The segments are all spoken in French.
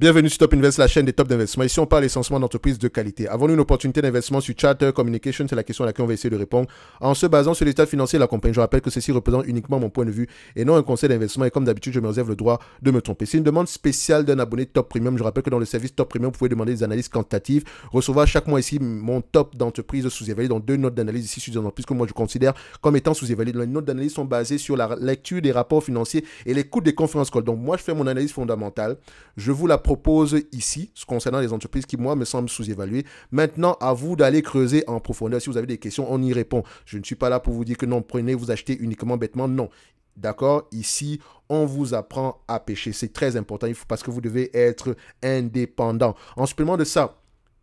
Bienvenue sur Top Invest, la chaîne des Top d'investissement. Ici, on parle essentiellement d'entreprises de qualité. Avons-nous une opportunité d'investissement sur Charter Communication C'est la question à laquelle on va essayer de répondre en se basant sur l'état financier de la compagnie. Je rappelle que ceci représente uniquement mon point de vue et non un conseil d'investissement. Et comme d'habitude, je me réserve le droit de me tromper. C'est une demande spéciale d'un abonné Top Premium. Je rappelle que dans le service Top Premium, vous pouvez demander des analyses quantitatives, recevoir chaque mois ici mon top d'entreprise sous évalué dans deux notes d'analyse ici sur entreprises que moi je considère comme étant sous-évaluées. Les notes d'analyse sont basées sur la lecture des rapports financiers et les des conférences call. Donc moi, je fais mon analyse fondamentale. Je vous la propose ici concernant les entreprises qui, moi, me semblent sous-évaluées. Maintenant, à vous d'aller creuser en profondeur. Si vous avez des questions, on y répond. Je ne suis pas là pour vous dire que non, prenez, vous achetez uniquement bêtement. Non. D'accord Ici, on vous apprend à pêcher. C'est très important parce que vous devez être indépendant. En supplément de ça,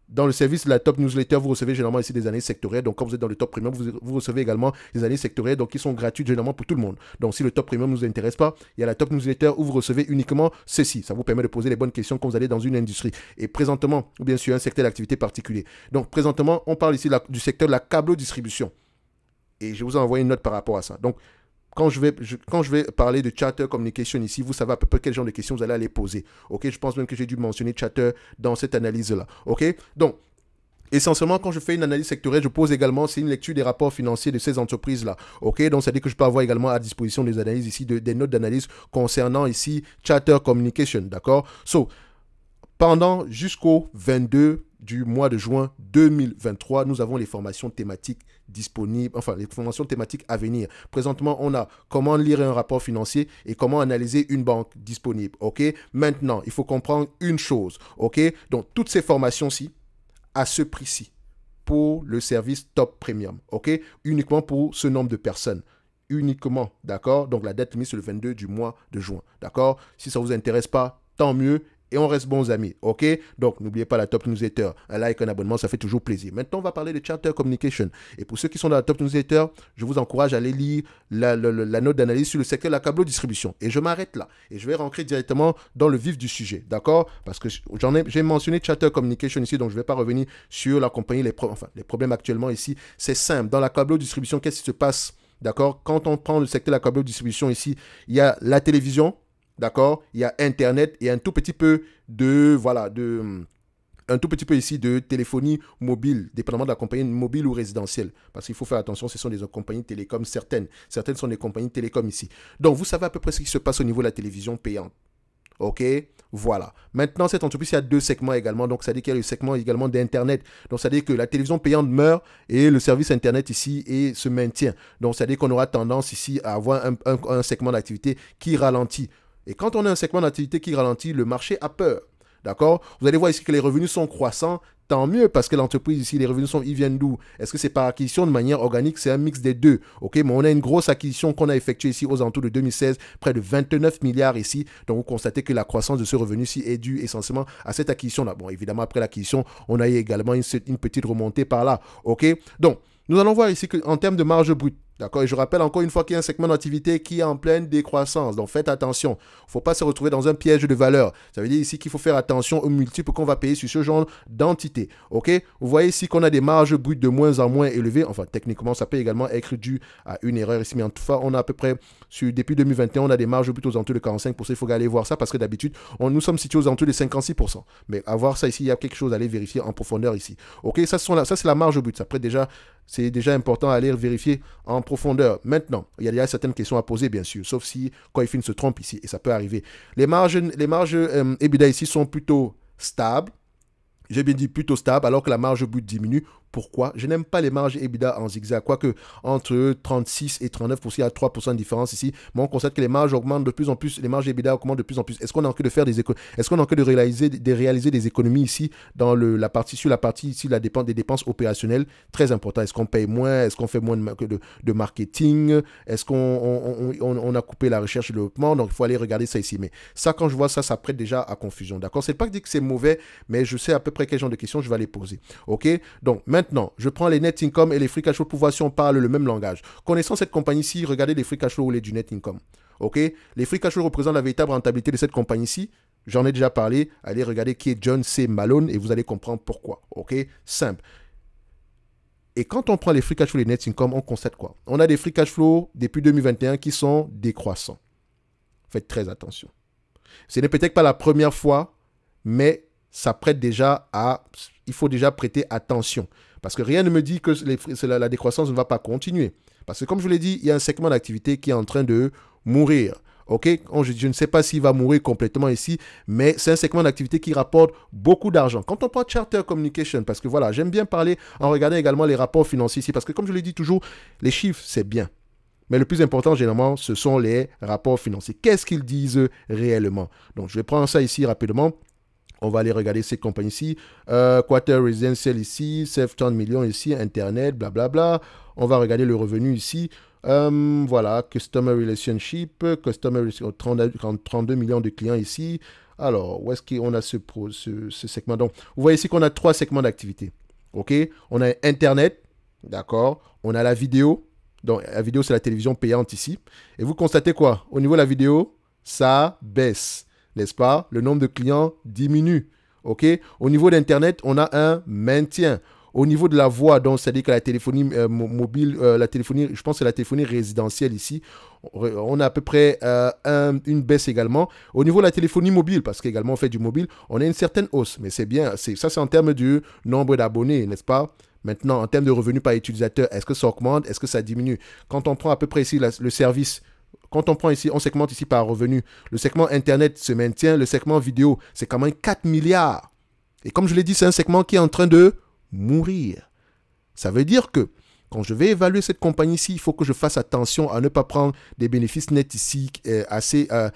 dans le service, la top newsletter, vous recevez généralement ici des années sectorielles. Donc, quand vous êtes dans le top premium, vous, recevez également des années sectorielles, donc qui sont gratuites généralement pour tout le monde. Donc, si le top premium ne vous intéresse pas, il y a la top newsletter où vous recevez uniquement ceci. Ça vous permet de poser les bonnes questions quand vous allez dans une industrie. Et présentement, ou bien sûr, un secteur d'activité particulier. Donc, présentement, on parle ici du secteur de la câble distribution. Et je vous envoie une note par rapport à ça. Donc, quand je vais, quand je vais parler de chatter communication ici, vous savez à peu près quel genre de questions vous allez aller poser. OK, je pense même que j'ai dû mentionner chatter dans cette analyse-là. OK, donc, Essentiellement, quand je fais une analyse sectorielle, je pose également, c'est une lecture des rapports financiers de ces entreprises-là. OK Donc, ça veut dire que je peux avoir également à disposition des analyses ici, de, des notes d'analyse concernant ici Chatter Communication. D'accord So, pendant jusqu'au 22 du mois de juin 2023, nous avons les formations thématiques disponibles, enfin les formations thématiques à venir. Présentement, on a comment lire un rapport financier et comment analyser une banque disponible. Ok, maintenant, il faut comprendre une chose. Ok, donc toutes ces formations-ci à ce prix-ci pour le service top premium. Ok, uniquement pour ce nombre de personnes uniquement, d'accord Donc la date mise sur le 22 du mois de juin, d'accord Si ça vous intéresse pas, tant mieux et on reste bons amis, ok Donc n'oubliez pas la top newsletter, un like, un abonnement, ça fait toujours plaisir. Maintenant, on va parler de Charter Communication. Et pour ceux qui sont dans la top newsletter, je vous encourage à aller lire la, note d'analyse sur le secteur de la câble distribution. Et je m'arrête là et je vais rentrer directement dans le vif du sujet, d'accord Parce que j'en ai, j'ai mentionné Charter Communication ici, donc je ne vais pas revenir sur la compagnie, les, enfin, les problèmes actuellement ici. C'est simple. Dans la câble distribution, qu'est-ce qui se passe D'accord Quand on prend le secteur de la câble distribution ici, il y a la télévision, D'accord Il y a Internet et un tout petit peu de... Voilà, de mm, un tout petit peu ici de téléphonie mobile, dépendamment de la compagnie mobile ou résidentielle. Parce qu'il faut faire attention, ce sont des compagnies télécom certaines. Certaines sont des compagnies télécom ici. Donc, vous savez à peu près ce qui se passe au niveau de la télévision payante. OK Voilà. Maintenant, cette entreprise, il y a deux segments également. Donc, ça dire qu'il y a le segment également d'Internet. Donc, ça veut dire que la télévision payante meurt et le service Internet ici et se maintient. Donc, ça dire qu'on aura tendance ici à avoir un segment d'activité qui ralentit. Et quand on a un segment d'activité qui ralentit, le marché a peur. D'accord Vous allez voir ici que les revenus sont croissants, tant mieux parce que l'entreprise ici, les revenus sont, ils viennent d'où Est-ce que c'est par acquisition de manière organique C'est un mix des deux. Ok, mais on a une grosse acquisition qu'on a effectuée ici aux alentours de 2016, près de 29 milliards ici. Donc vous constatez que la croissance de ce revenu-ci est due essentiellement à cette acquisition-là. Bon, évidemment, après l'acquisition, on a eu également une, une petite remontée par là. Ok, donc nous allons voir ici qu'en termes de marge brute, D'accord Et je rappelle encore une fois qu'il y a un segment d'activité qui est en pleine décroissance. Donc faites attention. Il ne faut pas se retrouver dans un piège de valeur. Ça veut dire ici qu'il faut faire attention aux multiples qu'on va payer sur ce genre d'entité. OK Vous voyez ici qu'on a des marges brutes de moins en moins élevées. Enfin, techniquement, ça peut également être dû à une erreur ici. Mais en tout cas, on a à peu près, depuis 2021, on a des marges plutôt aux alentours de 45%. Il faut aller voir ça parce que d'habitude, nous sommes situés aux alentours de 56%. Mais à voir ça ici, il y a quelque chose à aller vérifier en profondeur ici. OK Ça, ça c'est la marge brute. Après, déjà, c'est déjà important à aller vérifier en profondeur. Maintenant, il y a certaines questions à poser, bien sûr, sauf si Coifin se trompe ici, et ça peut arriver. Les marges, les marges euh, EBITDA ici sont plutôt stables. J'ai bien dit plutôt stables, alors que la marge but diminue pourquoi Je n'aime pas les marges EBITDA en zigzag, quoique entre 36 et 39 il y a 3% de différence ici, mais on constate que les marges augmentent de plus en plus, les marges EBITDA augmentent de plus en plus. Est-ce qu'on a envie de faire des est-ce qu'on de réaliser, de réaliser des économies ici dans la partie sur la partie ici la dépense des dépenses opérationnelles très important. Est-ce qu'on paye moins Est-ce qu'on fait moins de, marketing Est-ce qu'on a coupé la recherche et le développement Donc il faut aller regarder ça ici. Mais ça, quand je vois ça, ça prête déjà à confusion. D'accord C'est pas que que c'est mauvais, mais je sais à peu près quel genre de questions je vais aller poser. Ok Donc maintenant maintenant, je prends les net income et les free cash flow pour voir si on parle le même langage. Connaissant cette compagnie-ci, regardez les free cash flow ou les du net income. Ok Les free cash flow représentent la véritable rentabilité de cette compagnie-ci. J'en ai déjà parlé. Allez regarder qui est John C. Malone et vous allez comprendre pourquoi. Ok Simple. Et quand on prend les free cash flow et les net income, on constate quoi On a des free cash flow depuis 2021 qui sont décroissants. Faites très attention. Ce n'est peut-être pas la première fois, mais ça prête déjà à... Il faut déjà prêter attention. Parce que rien ne me dit que la, décroissance ne va pas continuer. Parce que comme je vous l'ai dit, il y a un segment d'activité qui est en train de mourir. Ok, je, ne sais pas s'il va mourir complètement ici, mais c'est un segment d'activité qui rapporte beaucoup d'argent. Quand on parle Charter Communication, parce que voilà, j'aime bien parler en regardant également les rapports financiers ici, parce que comme je l'ai dit toujours, les chiffres, c'est bien. Mais le plus important, généralement, ce sont les rapports financiers. Qu'est-ce qu'ils disent réellement Donc, je vais prendre ça ici rapidement. On va aller regarder ces compagnies-ci. Euh, Quarter Residential ici, Save 30 millions ici, Internet, blablabla. On va regarder le revenu ici. Euh, voilà, Customer Relationship, Customer 32 millions de clients ici. Alors, où est-ce qu'on a ce, segment Donc, vous voyez ici qu'on a trois segments d'activité. OK On a Internet, d'accord On a la vidéo. Donc, la vidéo, c'est la télévision payante ici. Et vous constatez quoi Au niveau de la vidéo, ça baisse n'est-ce pas Le nombre de clients diminue. OK Au niveau d'Internet, on a un maintien. Au niveau de la voix, donc c'est-à-dire que la téléphonie euh, mobile, euh, la téléphonie, je pense que la téléphonie résidentielle ici, on a à peu près euh, une baisse également. Au niveau de la téléphonie mobile, parce qu'également on fait du mobile, on a une certaine hausse, mais c'est bien, ça c'est en termes du nombre d'abonnés, n'est-ce pas Maintenant, en termes de revenus par utilisateur, est-ce que ça augmente Est-ce que ça diminue Quand on prend à peu près ici le service quand on prend ici, on segmente ici par revenu. Le segment Internet se maintient. Le segment vidéo, c'est quand même 4 milliards. Et comme je l'ai dit, c'est un segment qui est en train de mourir. Ça veut dire que quand je vais évaluer cette compagnie ici, il faut que je fasse attention à ne pas prendre des bénéfices nets ici, assez, euh,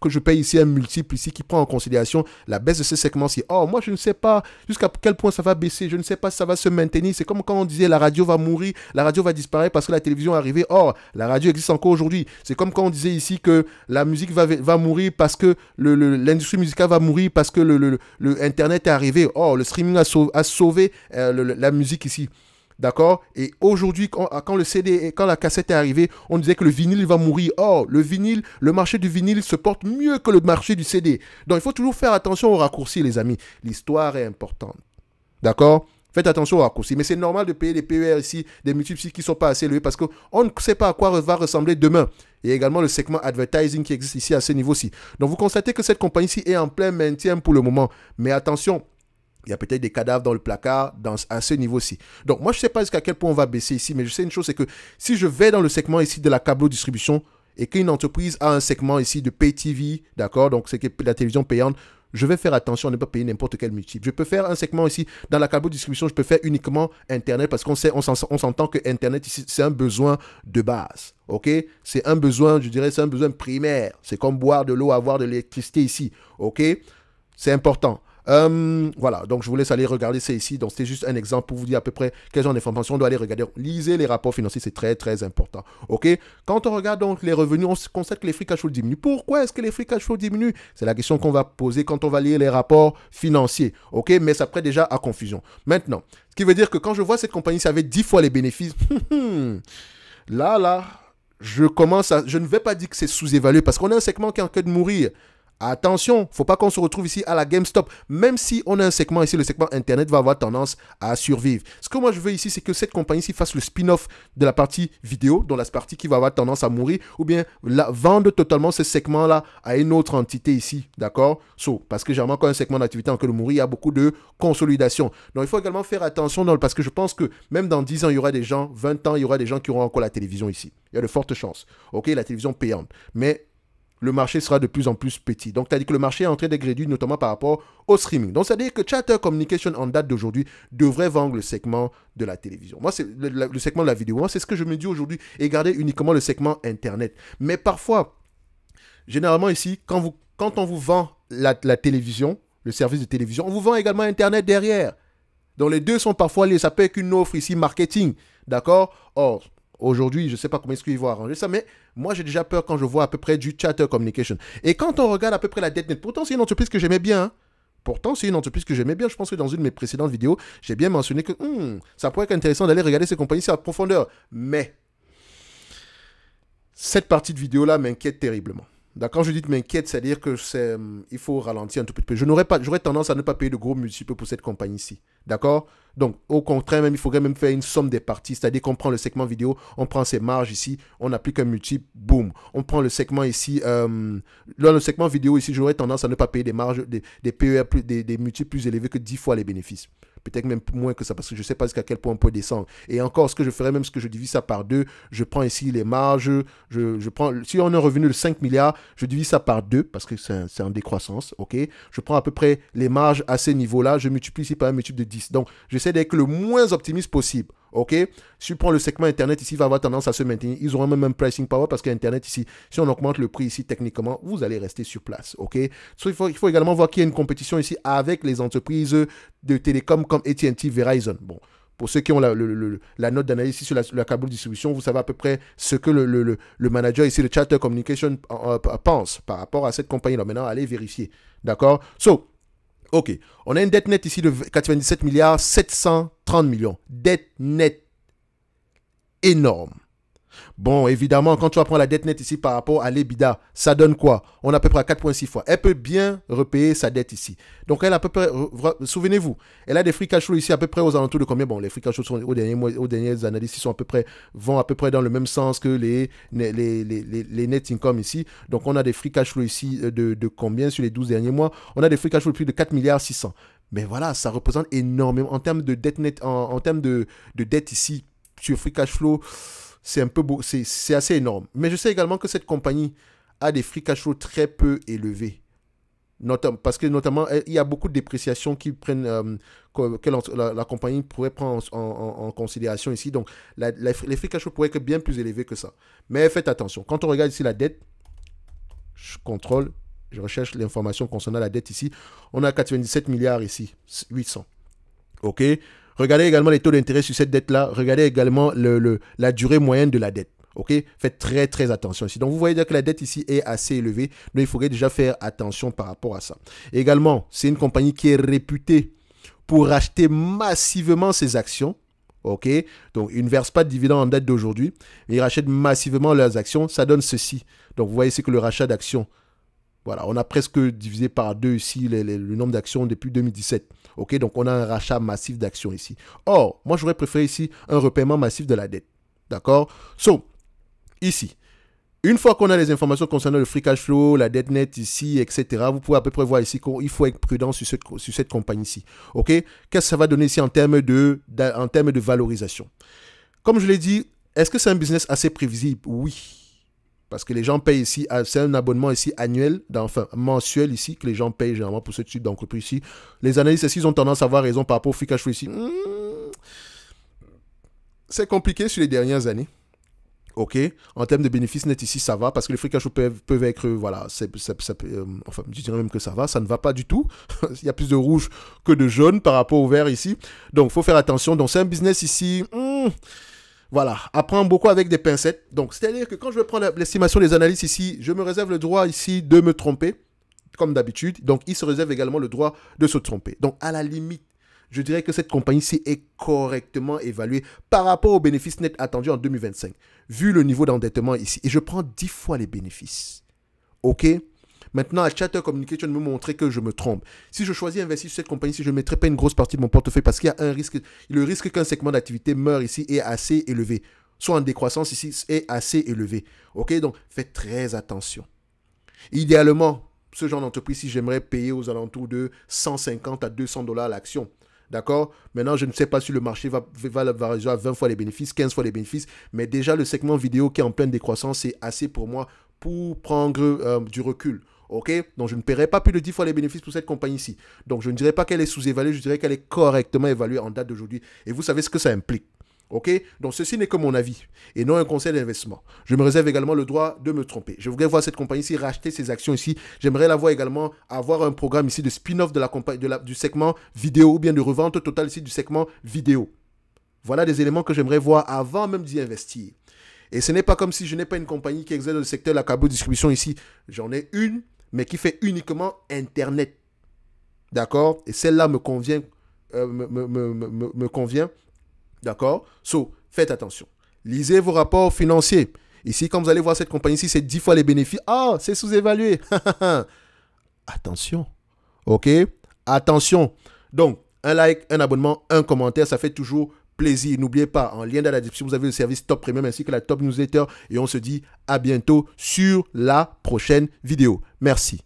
que je paye ici un multiple ici qui prend en considération la baisse de ce segment-ci. Oh, moi, je ne sais pas jusqu'à quel point ça va baisser, je ne sais pas si ça va se maintenir. C'est comme quand on disait la radio va mourir, la radio va disparaître parce que la télévision est arrivée. Or, la radio existe encore aujourd'hui. C'est comme quand on disait ici que la musique va, mourir parce que l'industrie musicale va mourir parce que le, Internet est arrivé. Or, le streaming a sauvé, euh, la musique ici. D'accord Et aujourd'hui, quand, ah, le CD, quand la cassette est arrivée, on disait que le vinyle va mourir. Or, le vinyle, le marché du vinyle se porte mieux que le marché du CD. Donc, il faut toujours faire attention aux raccourcis, les amis. L'histoire est importante. D'accord Faites attention aux raccourcis. Mais c'est normal de payer des PER ici, des multiples qui ne sont pas assez élevés parce qu'on ne sait pas à quoi va ressembler demain. Et également le segment advertising qui existe ici à ce niveau-ci. Donc, vous constatez que cette compagnie-ci est en plein maintien pour le moment. Mais attention, il y a peut-être des cadavres dans le placard dans, à ce niveau-ci. Donc, moi, je ne sais pas jusqu'à quel point on va baisser ici, mais je sais une chose, c'est que si je vais dans le segment ici de la câble distribution et qu'une entreprise a un segment ici de pay TV, d'accord, donc c'est la télévision payante, je vais faire attention à ne pas payer n'importe quel multiple. Je peux faire un segment ici dans la câble distribution, je peux faire uniquement Internet parce qu'on sait, on s'entend que Internet ici, c'est un besoin de base. Ok, c'est un besoin, je dirais, c'est un besoin primaire. C'est comme boire de l'eau, avoir de l'électricité ici. Ok, c'est important. Euh, voilà, donc je vous laisse aller regarder ça ici. Donc c'était juste un exemple pour vous dire à peu près quelles sont les formations. on doit aller regarder. Lisez les rapports financiers, c'est très très important. Ok Quand on regarde donc les revenus, on constate que les free cash flow diminuent. Pourquoi est-ce que les free cash flow diminuent C'est la question qu'on va poser quand on va lire les rapports financiers. Ok Mais ça prête déjà à confusion. Maintenant, ce qui veut dire que quand je vois cette compagnie, ça avait 10 fois les bénéfices. là, là, je commence à. Je ne vais pas dire que c'est sous-évalué parce qu'on a un segment qui est en train de mourir. Attention, faut pas qu'on se retrouve ici à la GameStop. Même si on a un segment ici, le segment Internet va avoir tendance à survivre. Ce que moi je veux ici, c'est que cette compagnie ci fasse le spin-off de la partie vidéo, dont la partie qui va avoir tendance à mourir, ou bien la, vendre totalement ce segment-là à une autre entité ici, d'accord Parce que j'ai quand un segment d'activité en que le mourir, il y a beaucoup de consolidation. Donc il faut également faire attention, parce que je pense que même dans 10 ans, il y aura des gens, 20 ans, il y aura des gens qui auront encore la télévision ici. Il y a de fortes chances. Ok, la télévision payante. Mais le marché sera de plus en plus petit. Donc, tu as dit que le marché est en train d'être notamment par rapport au streaming. Donc, ça veut dire que Chatter Communication en date d'aujourd'hui devrait vendre le segment de la télévision. Moi, c'est le, segment de la vidéo. Moi, c'est ce que je me dis aujourd'hui et garder uniquement le segment Internet. Mais parfois, généralement ici, quand, vous, quand on vous vend la, télévision, le service de télévision, on vous vend également Internet derrière. Donc les deux sont parfois liés. Ça peut être une offre ici marketing. D'accord Or, Aujourd'hui, je ne sais pas comment est-ce qu'ils vont arranger ça, mais moi j'ai déjà peur quand je vois à peu près du chatter communication. Et quand on regarde à peu près la dette nette, pourtant c'est une entreprise que j'aimais bien. Hein. Pourtant, c'est une entreprise que j'aimais bien. Je pense que dans une de mes précédentes vidéos, j'ai bien mentionné que hmm, ça pourrait être intéressant d'aller regarder ces compagnies à profondeur. Mais cette partie de vidéo-là m'inquiète terriblement. D'accord, je dis m'inquiète, c'est-à-dire que c'est, hmm, il faut ralentir un tout petit peu. Je n'aurais pas, j'aurais tendance à ne pas payer de gros multiples pour cette compagnie-ci. D'accord donc, au contraire, même, il faudrait même faire une somme des parties, c'est-à-dire qu'on prend le segment vidéo, on prend ses marges ici, on applique un multiple, boum. On prend le segment ici, euh, dans le segment vidéo ici, j'aurais tendance à ne pas payer des marges, des, PER, plus, des, des multiples plus élevés que 10 fois les bénéfices peut-être même moins que ça, parce que je ne sais pas jusqu'à quel point on peut descendre. Et encore, ce que je ferais, même ce que je divise ça par deux, je prends ici les marges, je, prends, si on a un revenu de 5 milliards, je divise ça par deux, parce que c'est en décroissance, ok Je prends à peu près les marges à ces niveaux-là, je multiplie ici par un multiple de 10. Donc, j'essaie d'être le moins optimiste possible. OK Si tu prends le segment Internet ici, il va avoir tendance à se maintenir. Ils auront même un pricing power parce qu'Internet ici, si on augmente le prix ici techniquement, vous allez rester sur place. OK il, faut, également voir qu'il y a une compétition ici avec les entreprises de télécom comme ATT, Verizon. Bon pour ceux qui ont la, note d'analyse ici sur la, cable câble distribution, vous savez à peu près ce que le, manager ici, le Charter Communication, euh, pense par rapport à cette compagnie-là. Maintenant, allez vérifier. D'accord So, Ok, on a une dette nette ici de 97 milliards 730 millions. Dette nette énorme. Bon, évidemment, quand tu apprends la dette nette ici par rapport à l'EBIDA, ça donne quoi On a à peu près 4,6 fois. Elle peut bien repayer sa dette ici. Donc, elle a à peu près, souvenez-vous, elle a des free cash flow ici à peu près aux alentours de combien Bon, les free cash flow sont aux, derniers mois, aux dernières analyses, ils sont à peu près, vont à peu près dans le même sens que les, les, les, net income ici. Donc, on a des free cash flow ici euh, de, combien sur les 12 derniers mois On a des free cash flow de plus de 4,6 milliards Mais voilà, ça représente énormément en termes de dette en, termes de, de dette ici sur free cash flow c'est un peu beau, c'est assez énorme. Mais je sais également que cette compagnie a des free cash très peu élevés. notamment parce que notamment, il y a beaucoup de dépréciations qui prennent, euh, que, la, compagnie pourrait prendre en, considération ici. Donc, les free cash pourraient être bien plus élevés que ça. Mais faites attention. Quand on regarde ici la dette, je contrôle, je recherche l'information concernant la dette ici. On a 97 milliards ici, 800. OK Regardez également les taux d'intérêt sur cette dette-là. Regardez également la durée moyenne de la dette. OK Faites très, très attention ici. Donc, vous voyez que la dette ici est assez élevée. Donc, il faudrait déjà faire attention par rapport à ça. Également, c'est une compagnie qui est réputée pour racheter massivement ses actions. OK Donc, ils ne versent pas de dividendes en dette d'aujourd'hui. Ils rachètent massivement leurs actions. Ça donne ceci. Donc, vous voyez, c'est que le rachat d'actions, voilà, on a presque divisé par deux ici le nombre d'actions depuis 2017. Ok, donc on a un rachat massif d'actions ici. Or, moi j'aurais préféré ici un repaiement massif de la dette. D'accord So, ici, une fois qu'on a les informations concernant le free cash flow, la dette nette ici, etc., vous pouvez à peu près voir ici qu'il faut être prudent sur cette, sur cette compagnie ici. OK Qu'est-ce que ça va donner ici en de, en termes de valorisation Comme je l'ai dit, est-ce que c'est un business assez prévisible Oui parce que les gens payent ici, c'est un abonnement ici annuel, enfin mensuel ici, que les gens payent généralement pour ce type d'entreprise ici. Les analystes ici, ils ont tendance à avoir raison par rapport au free cash flow ici. Hmm, c'est compliqué sur les dernières années. OK En termes de bénéfices nets ici, ça va parce que les free cash flow peuvent, être, voilà, euh, enfin, je dirais même que ça va, ça ne va pas du tout. Il y a plus de rouge que de jaune par rapport au vert ici. Donc, il faut faire attention. Donc, c'est un business ici. Hmm, voilà, apprends beaucoup avec des pincettes. Donc, c'est-à-dire que quand je vais prendre l'estimation des analystes ici, je me réserve le droit ici de me tromper, comme d'habitude. Donc, il se réserve également le droit de se tromper. Donc, à la limite, je dirais que cette compagnie-ci est correctement évaluée par rapport aux bénéfices nets attendus en 2025, vu le niveau d'endettement ici. Et je prends 10 fois les bénéfices. OK Maintenant, à Chatter Communication me montrer que je me trompe. Si je choisis d'investir sur cette compagnie, si je ne mettrai pas une grosse partie de mon portefeuille, parce qu'il y a un risque, le risque qu'un segment d'activité meure ici est assez élevé, soit en décroissance ici est assez élevé. Ok, donc faites très attention. Idéalement, ce genre d'entreprise, si j'aimerais payer aux alentours de 150 à 200 dollars l'action. D'accord Maintenant, je ne sais pas si le marché va, va, à 20 fois les bénéfices, 15 fois les bénéfices, mais déjà le segment vidéo qui est en pleine décroissance, c'est assez pour moi pour prendre euh, du recul. Ok Donc je ne paierai pas plus de 10 fois les bénéfices pour cette compagnie ici. Donc je ne dirais pas qu'elle est sous-évaluée, je dirais qu'elle est correctement évaluée en date d'aujourd'hui. Et vous savez ce que ça implique. Ok Donc ceci n'est que mon avis et non un conseil d'investissement. Je me réserve également le droit de me tromper. Je voudrais voir cette compagnie ici racheter ses actions ici. J'aimerais la voir également avoir un programme ici de spin-off de la compagnie, du segment vidéo ou bien de revente totale ici du segment vidéo. Voilà des éléments que j'aimerais voir avant même d'y investir. Et ce n'est pas comme si je n'ai pas une compagnie qui exerce dans le secteur de la cabo distribution ici. J'en ai une mais qui fait uniquement Internet. D'accord Et celle-là me convient. Euh, me, me, convient. D'accord So, faites attention. Lisez vos rapports financiers. Ici, quand vous allez voir cette compagnie-ci, c'est 10 fois les bénéfices. Ah, c'est sous-évalué. attention. OK Attention. Donc, un like, un abonnement, un commentaire, ça fait toujours plaisir. N'oubliez pas, en lien dans la description, vous avez le service Top Premium ainsi que la Top Newsletter. Et on se dit à bientôt sur la prochaine vidéo. Merci.